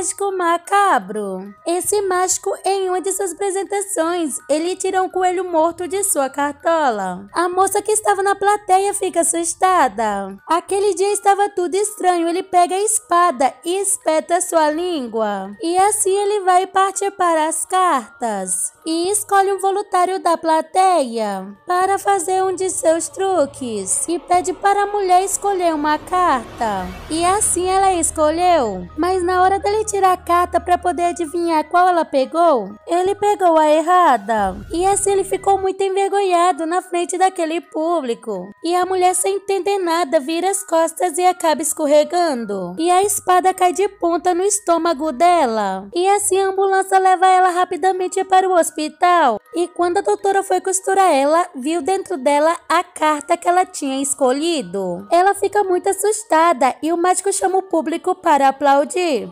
mágico macabro. Esse mágico, em uma de suas apresentações, ele tira um coelho morto de sua cartola. A moça que estava na plateia fica assustada. Aquele dia estava tudo estranho. Ele pega a espada e espeta sua língua. E assim ele vai partir para as cartas. E escolhe um voluntário da plateia para fazer um de seus truques. E pede para a mulher escolher uma carta. E assim ela escolheu. Mas na hora dele tirar a carta para poder adivinhar qual ela pegou, ele pegou a errada. E assim ele ficou muito envergonhado na frente daquele público. E a mulher, sem entender nada, vira as costas e acaba escorregando. E a espada cai de ponta no estômago dela. E assim a ambulância leva ela rapidamente para o hospital. E quando a doutora foi costurar ela, viu dentro dela a carta que ela tinha escolhido. Ela fica muito assustada e o médico chama o público para aplaudir.